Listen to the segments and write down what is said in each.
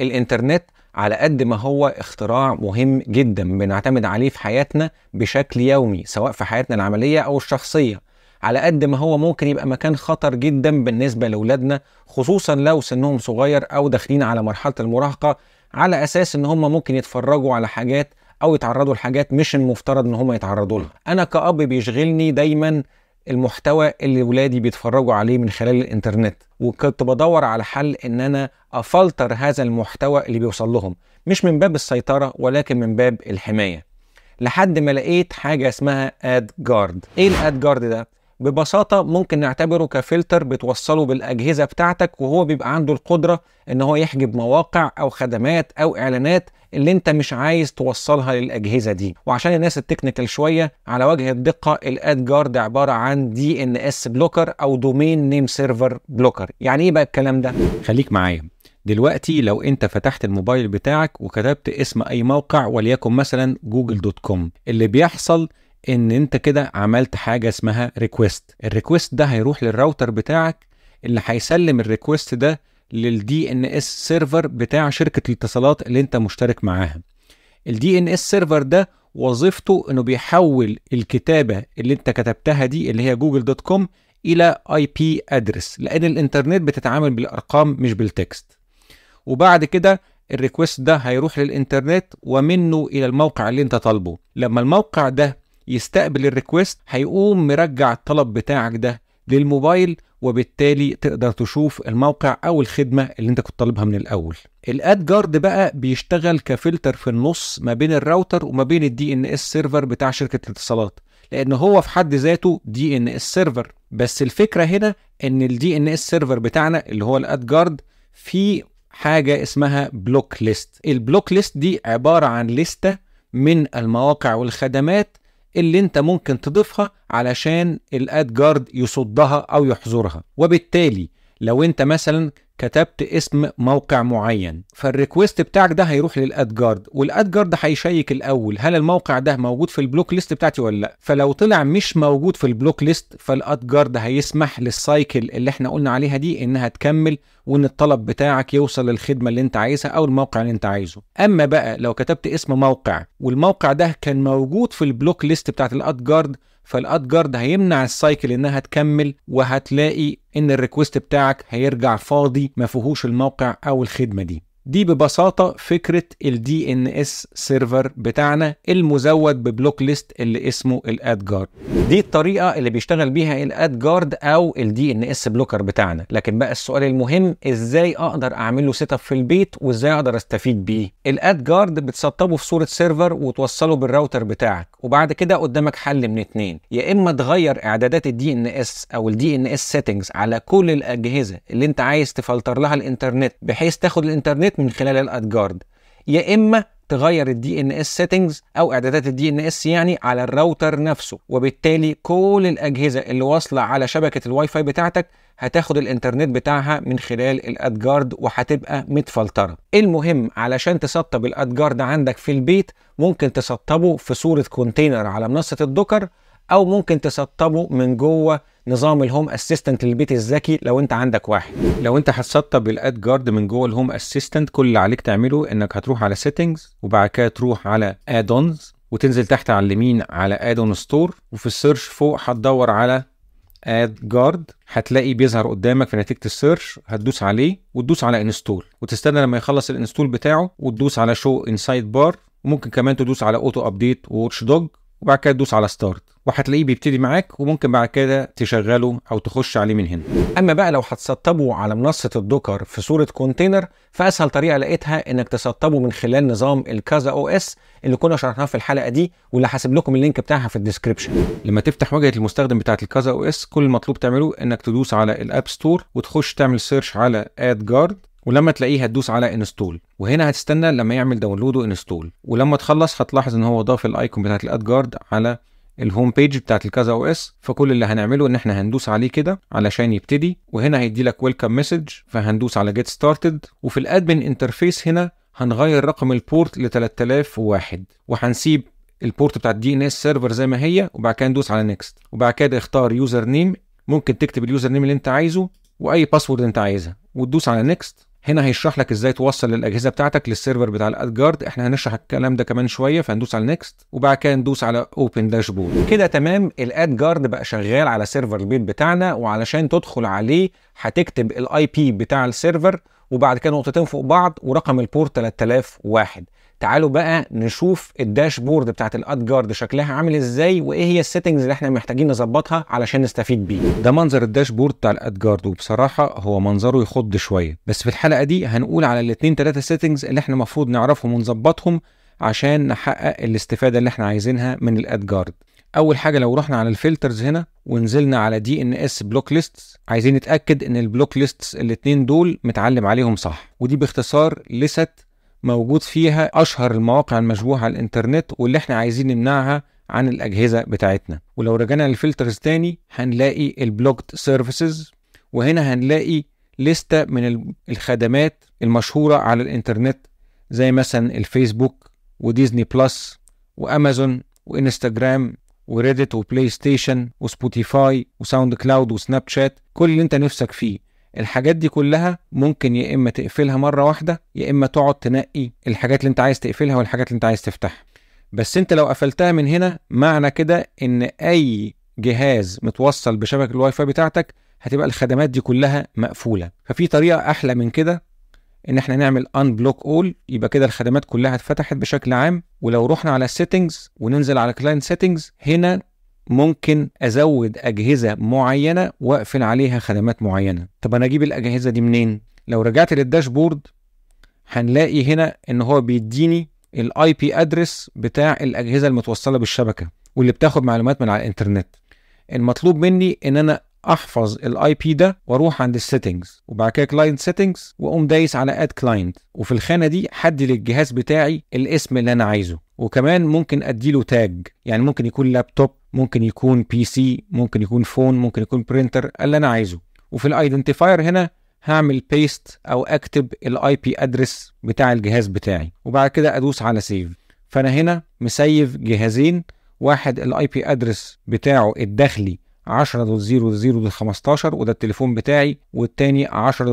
الانترنت على قد ما هو اختراع مهم جدا بنعتمد عليه في حياتنا بشكل يومي سواء في حياتنا العملية أو الشخصية على قد ما هو ممكن يبقى مكان خطر جدا بالنسبة لأولادنا خصوصا لو سنهم صغير أو داخلين على مرحلة المراهقة على أساس إن هم ممكن يتفرجوا على حاجات أو يتعرضوا لحاجات مش المفترض إن هم يتعرضوا لها أنا كأب بيشغلني دايما المحتوى اللي ولادي بيتفرجوا عليه من خلال الإنترنت وكنت بدور على حل ان انا افلتر هذا المحتوى اللي بيوصل لهم مش من باب السيطره ولكن من باب الحمايه لحد ما لقيت حاجه اسمها اد جارد ايه الاد جارد ده ببساطه ممكن نعتبره كفلتر بتوصله بالاجهزه بتاعتك وهو بيبقى عنده القدره ان هو يحجب مواقع او خدمات او اعلانات اللي انت مش عايز توصلها للاجهزه دي وعشان الناس التكنيكال شويه على وجه الدقه الاد جارد عباره عن دي ان اس بلوكر او دومين نيم سيرفر بلوكر يعني ايه بقى الكلام ده خليك معايا دلوقتي لو انت فتحت الموبايل بتاعك وكتبت اسم اي موقع وليكن مثلا جوجل دوت كوم اللي بيحصل ان انت كده عملت حاجه اسمها ريكويست الريكويست ده هيروح للراوتر بتاعك اللي هيسلم الريكويست ده للدي ان اس سيرفر بتاع شركه الاتصالات اللي انت مشترك معاها الدي ان اس سيرفر ده وظيفته انه بيحول الكتابه اللي انت كتبتها دي اللي هي جوجل دوت كوم الى اي بي ادرس لان الانترنت بتتعامل بالارقام مش بالتكست وبعد كده الريكوست ده هيروح للانترنت ومنه الى الموقع اللي انت طالبه لما الموقع ده يستقبل الريكوست هيقوم مرجع الطلب بتاعك ده للموبايل وبالتالي تقدر تشوف الموقع او الخدمه اللي انت كنت طالبها من الاول الاد جارد بقى بيشتغل كفلتر في النص ما بين الراوتر وما بين الدي ان اس سيرفر بتاع شركه الاتصالات لان هو في حد ذاته دي ان اس سيرفر بس الفكره هنا ان الدي ان اس سيرفر بتاعنا اللي هو الاد جارد فيه حاجه اسمها بلوك ليست البلوك ليست دي عباره عن لسته من المواقع والخدمات اللي انت ممكن تضيفها علشان الاد جارد يصدها او يحظرها وبالتالي لو انت مثلا كتبت اسم موقع معين فالريكوست بتاعك ده هيروح للاد جارد والاد جارد هيشيك الاول هل الموقع ده موجود في البلوك ليست بتاعتي ولا لا فلو طلع مش موجود في البلوك ليست فالاد جارد هيسمح للسايكل اللي احنا قلنا عليها دي انها تكمل وان الطلب بتاعك يوصل للخدمه اللي انت عايزها او الموقع اللي انت عايزه اما بقى لو كتبت اسم موقع والموقع ده كان موجود في البلوك ليست بتاعت الاد جارد فالادجارد هيمنع السايكل انها تكمل وهتلاقي ان الريكوست بتاعك هيرجع فاضي ما فيهوش الموقع او الخدمه دي دي ببساطه فكره الدي ان اس سيرفر بتاعنا المزود ببلوك ليست اللي اسمه الاد جارد دي الطريقه اللي بيشتغل بيها الاد جارد او الدي ان اس بلوكر بتاعنا لكن بقى السؤال المهم ازاي اقدر اعمل له سيت اب في البيت وازاي اقدر استفيد بيه الاد جارد بتسطبه في صوره سيرفر وتوصله بالراوتر بتاعك وبعد كده قدامك حل من اتنين يا اما تغير اعدادات الدي ان اس او الدي ان اس سيتنجز على كل الاجهزه اللي انت عايز تفلتر لها الانترنت بحيث تاخد الانترنت من خلال الادجارد يا اما تغير الدي ان اس سيتنجز او اعدادات الدي ان اس يعني على الراوتر نفسه وبالتالي كل الاجهزه اللي واصله على شبكه الواي فاي بتاعتك هتاخد الانترنت بتاعها من خلال الادجارد وهتبقى متفلتره المهم علشان تسطب الادجارد عندك في البيت ممكن تسطبه في صوره كونتينر على منصه الدوكر او ممكن تسطبه من جوه نظام الهوم اسيستنت للبيت الذكي لو انت عندك واحد لو انت هتسطب الاد جارد من جوه الهوم اسيستنت كل اللي عليك تعمله انك هتروح على سيتنجز وبعد كده تروح على ادونز وتنزل تحت على اليمين على ادون ستور وفي السيرش فوق هتدور على اد جارد هتلاقي بيظهر قدامك في نتيجه السيرش هتدوس عليه وتدوس على انستول وتستنى لما يخلص الانستول بتاعه وتدوس على شو انسايد بار وممكن كمان تدوس على اوتو ابديت ووتش دوج وبعد كده تدوس على ستارت وهتلاقيه بيبتدي معاك وممكن بعد كده تشغله او تخش عليه من هنا اما بقى لو هتسطبه على منصه الدوكر في صوره كونتينر فاسهل طريقه لقيتها انك تسطبه من خلال نظام الكازا او اس اللي كنا شرحناه في الحلقه دي واللي هسيب لكم اللينك بتاعها في الديسكربشن لما تفتح واجهه المستخدم بتاعه الكازا او اس كل المطلوب تعمله انك تدوس على الاب ستور وتخش تعمل سيرش على اد جارد ولما تلاقيه هتدوس على انستول وهنا هتستنى لما يعمل داونلود وانستول ولما تخلص هتلاحظ ان هو ضاف الايكون بتاعت الادجارد على الهوم بيج بتاعت الكذا او اس فكل اللي هنعمله ان احنا هندوس عليه كده علشان يبتدي وهنا هيدي لك ويلكم مسج فهندوس على جيت ستارتد وفي الادمن انترفيس هنا هنغير رقم البورت ل 3001 وهنسيب البورت بتاع الدي ان اس سيرفر زي ما هي وبعد كده ندوس على نيكست وبعد كده اختار يوزر نيم ممكن تكتب اليوزر نيم اللي انت عايزه واي باسورد انت عايزها وتدوس على نيكست هنا هيشرح لك ازاي توصل الاجهزه بتاعتك للسيرفر بتاع الادجارد احنا هنشرح الكلام ده كمان شويه فهندوس على نيكست وبعد كده ندوس على اوبن داشبورد كده تمام الادجارد بقى شغال على سيرفر البيت بتاعنا وعلشان تدخل عليه هتكتب الاي بي بتاع السيرفر وبعد كده نقطتين فوق بعض ورقم البورت 3001 تعالوا بقى نشوف الداشبورد بتاعت الاد جارد شكلها عامل ازاي وايه هي السيتنجز اللي احنا محتاجين نظبطها علشان نستفيد بيه ده منظر الداشبورد بتاع الاد جارد وبصراحه هو منظره يخض شويه بس في الحلقه دي هنقول على الاثنين ثلاثه سيتنجز اللي احنا المفروض نعرفهم ونظبطهم عشان نحقق الاستفاده اللي احنا عايزينها من الاد جارد اول حاجه لو رحنا على الفلترز هنا ونزلنا على دي ان اس بلوك ليست عايزين نتاكد ان البلوك ليستس الاثنين دول متعلم عليهم صح ودي باختصار لست موجود فيها اشهر المواقع المشبوهه على الانترنت واللي احنا عايزين نمنعها عن الاجهزه بتاعتنا ولو رجعنا للفلترز تاني هنلاقي البلوكت سيرفيسز وهنا هنلاقي لستة من الخدمات المشهورة على الإنترنت زي مثلا الفيسبوك وديزني بلس وأمازون وإنستجرام وريدت وبلاي ستيشن وسبوتيفاي وساوند كلاود وسناب شات كل اللي أنت نفسك فيه الحاجات دي كلها ممكن يا اما تقفلها مره واحده يا اما تقعد تنقي الحاجات اللي انت عايز تقفلها والحاجات اللي انت عايز تفتحها بس انت لو قفلتها من هنا معنى كده ان اي جهاز متوصل بشبكه الواي فاي بتاعتك هتبقى الخدمات دي كلها مقفوله ففي طريقه احلى من كده ان احنا نعمل ان بلوك اول يبقى كده الخدمات كلها اتفتحت بشكل عام ولو رحنا على السيتنجز وننزل على كلاينت سيتنجز هنا ممكن ازود اجهزه معينه واقفل عليها خدمات معينه طب انا اجيب الاجهزه دي منين لو رجعت للداشبورد هنلاقي هنا ان هو بيديني الاي بي ادرس بتاع الاجهزه المتوصله بالشبكه واللي بتاخد معلومات من على الانترنت المطلوب مني ان انا احفظ الاي بي ده واروح عند السيتنجز وبعد كده كلاينت سيتنجز واقوم دايس على اد كلاينت وفي الخانه دي حدد للجهاز بتاعي الاسم اللي انا عايزه وكمان ممكن اديله تاج يعني ممكن يكون لابتوب ممكن يكون بي سي ممكن يكون فون ممكن يكون برينتر اللي انا عايزه وفي الايدنتيفاير هنا هعمل بيست او اكتب الاي بي ادرس بتاع الجهاز بتاعي وبعد كده ادوس على سيف فانا هنا مسيف جهازين واحد الاي بي ادرس بتاعه الداخلي 10.0.0.15 وده التليفون بتاعي والتاني 10.0.0.37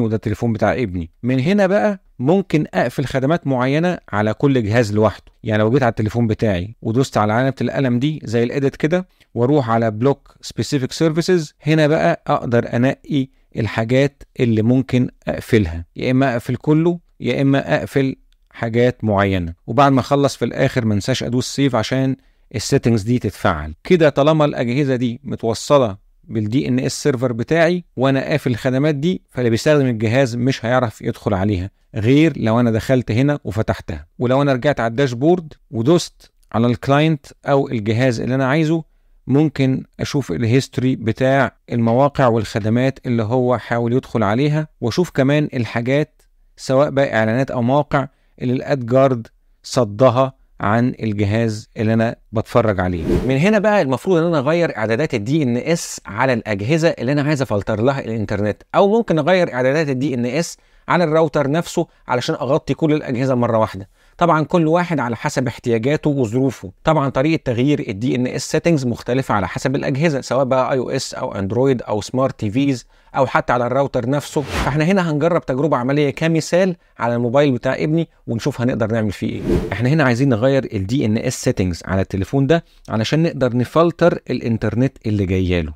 وده التليفون بتاع ابني من هنا بقى ممكن اقفل خدمات معينه على كل جهاز لوحده يعني لو جيت على التليفون بتاعي ودوست على علامه القلم دي زي الاديت كده واروح على بلوك سبيسيفيك سيرفيسز هنا بقى اقدر انقي الحاجات اللي ممكن اقفلها يا اما اقفل كله يا اما اقفل حاجات معينه وبعد ما اخلص في الاخر منساش ادوس سيف عشان السيتنجز دي تتفعل كده طالما الاجهزه دي متوصله بالدي ان اس سيرفر بتاعي وانا قافل الخدمات دي فاللي بيستخدم الجهاز مش هيعرف يدخل عليها غير لو انا دخلت هنا وفتحتها ولو انا رجعت على الداشبورد ودوست على الكلاينت او الجهاز اللي انا عايزه ممكن اشوف الهيستوري بتاع المواقع والخدمات اللي هو حاول يدخل عليها واشوف كمان الحاجات سواء بقى اعلانات او مواقع اللي الادجارد صدها عن الجهاز اللي انا بتفرج عليه من هنا بقى المفروض ان انا اغير اعدادات الدي ان اس على الاجهزه اللي انا عايز افلتر لها الانترنت او ممكن اغير اعدادات الدي ان اس على الراوتر نفسه علشان اغطي كل الاجهزه مره واحده طبعا كل واحد على حسب احتياجاته وظروفه طبعا طريقه تغيير الدي ان اس سيتنجز مختلفه على حسب الاجهزه سواء بقى اي او اس او اندرويد او سمارت تي فيز او حتى على الراوتر نفسه فاحنا هنا هنجرب تجربه عمليه كمثال على الموبايل بتاع ابني ونشوف هنقدر نعمل فيه ايه احنا هنا عايزين نغير الدي ان اس سيتنجز على التليفون ده علشان نقدر نفلتر الانترنت اللي جايه له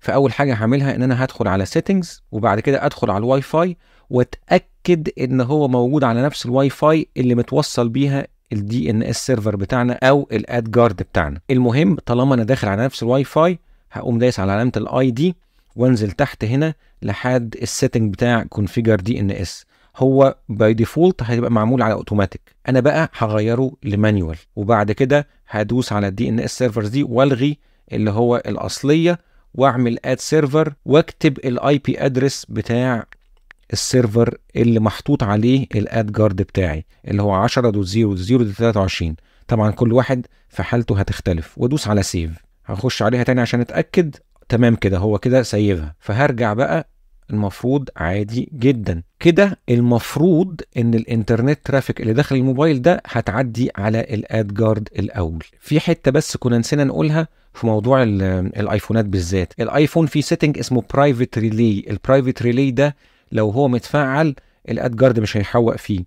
فاول حاجه هعملها ان انا هدخل على سيتنجز وبعد كده ادخل على الواي فاي واتاكد ان هو موجود على نفس الواي فاي اللي متوصل بيها الدي ان اس سيرفر بتاعنا او الاد جارد بتاعنا المهم طالما انا داخل على نفس الواي فاي هقوم دايس على علامه الاي دي وانزل تحت هنا لحد السيتنج بتاع كونفيجر دي ان اس هو باي ديفولت هيبقى معمول على اوتوماتيك انا بقى هغيره لمانيوال وبعد كده هدوس على الدي ان اس سيرفرز دي والغي اللي هو الاصليه واعمل اد سيرفر واكتب الاي بي ادرس بتاع السيرفر اللي محطوط عليه الاد جارد بتاعي اللي هو 10.0.0.23 طبعا كل واحد في حالته هتختلف وادوس على سيف هخش عليها تاني عشان اتاكد تمام كده هو كده سايبها فهرجع بقى المفروض عادي جدا كده المفروض ان الانترنت ترافيك اللي داخل الموبايل ده هتعدي على الاد جارد الاول في حته بس كنا نسينا نقولها في موضوع الايفونات بالذات الايفون في سيتنج اسمه برايفت ريلي البرايفت ريلي ده لو هو متفعل الاد جارد مش هيحوق فيه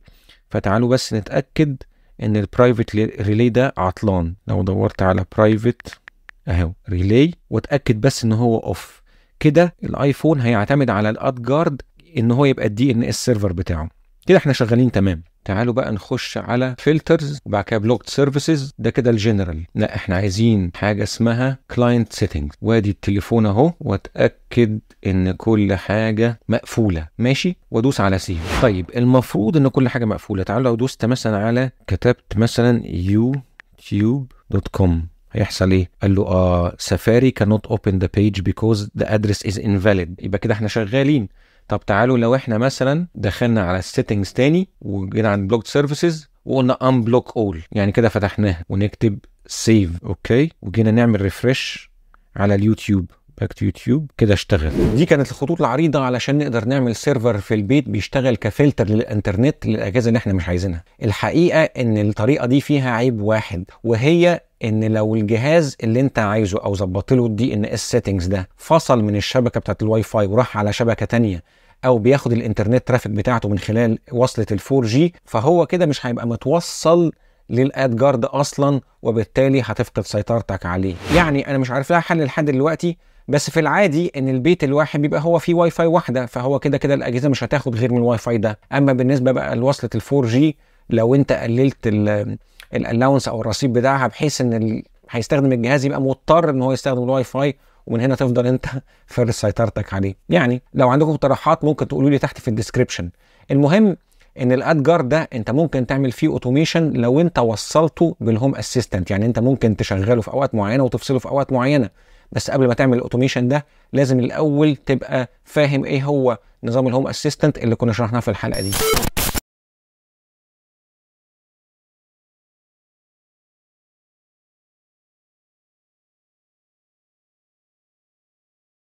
فتعالوا بس نتاكد ان البرايفت ريلي ده عطلان لو دورت على برايفت اهو ريلي واتاكد بس ان هو اوف كده الايفون هيعتمد على الاد جارد ان هو يبقى الدي ان اس سيرفر بتاعه كده احنا شغالين تمام تعالوا بقى نخش على فلترز وبعد كده بلوكت سيرفيسز ده كده الجنرال لا احنا عايزين حاجه اسمها كلاينت سيتنج وادي التليفون اهو واتاكد ان كل حاجه مقفوله ماشي وادوس على سيف طيب المفروض ان كل حاجه مقفوله تعالوا لو دوست مثلا على كتبت مثلا يوتيوب دوت كوم هيحصل ايه؟ قال له اه سفاري cannot open the page because the address is invalid يبقى كده احنا شغالين طب تعالوا لو احنا مثلا دخلنا على السيتنجز تاني وجينا عند بلوك سيرفيسز وقلنا ان بلوك اول يعني كده فتحناها ونكتب سيف اوكي وجينا نعمل ريفرش على اليوتيوب باك تو يوتيوب كده اشتغل دي كانت الخطوط العريضه علشان نقدر نعمل سيرفر في البيت بيشتغل كفلتر للانترنت للاجهزه اللي احنا مش عايزينها الحقيقه ان الطريقه دي فيها عيب واحد وهي ان لو الجهاز اللي انت عايزه او ظبطت له الدي ان اس سيتنجز ده فصل من الشبكه بتاعت الواي فاي وراح على شبكه ثانيه او بياخد الانترنت ترافيك بتاعته من خلال وصله الفور جي فهو كده مش هيبقى متوصل للاد جارد اصلا وبالتالي هتفقد سيطرتك عليه يعني انا مش عارف لها حل لحد دلوقتي بس في العادي ان البيت الواحد بيبقى هو فيه واي فاي واحده فهو كده كده الاجهزه مش هتاخد غير من الواي فاي ده اما بالنسبه بقى لوصله الفور جي لو انت قللت الالاونس او الرصيد بتاعها بحيث ان هيستخدم الجهاز يبقى مضطر ان هو يستخدم الواي فاي ومن هنا تفضل انت فر سيطرتك عليه يعني لو عندكم اقتراحات ممكن تقولوا لي تحت في الديسكربشن المهم ان الادجار ده انت ممكن تعمل فيه اوتوميشن لو انت وصلته بالهوم اسيستنت يعني انت ممكن تشغله في اوقات معينه وتفصله في اوقات معينه بس قبل ما تعمل الاوتوميشن ده لازم الاول تبقى فاهم ايه هو نظام الهوم اسيستنت اللي كنا شرحناه في الحلقه دي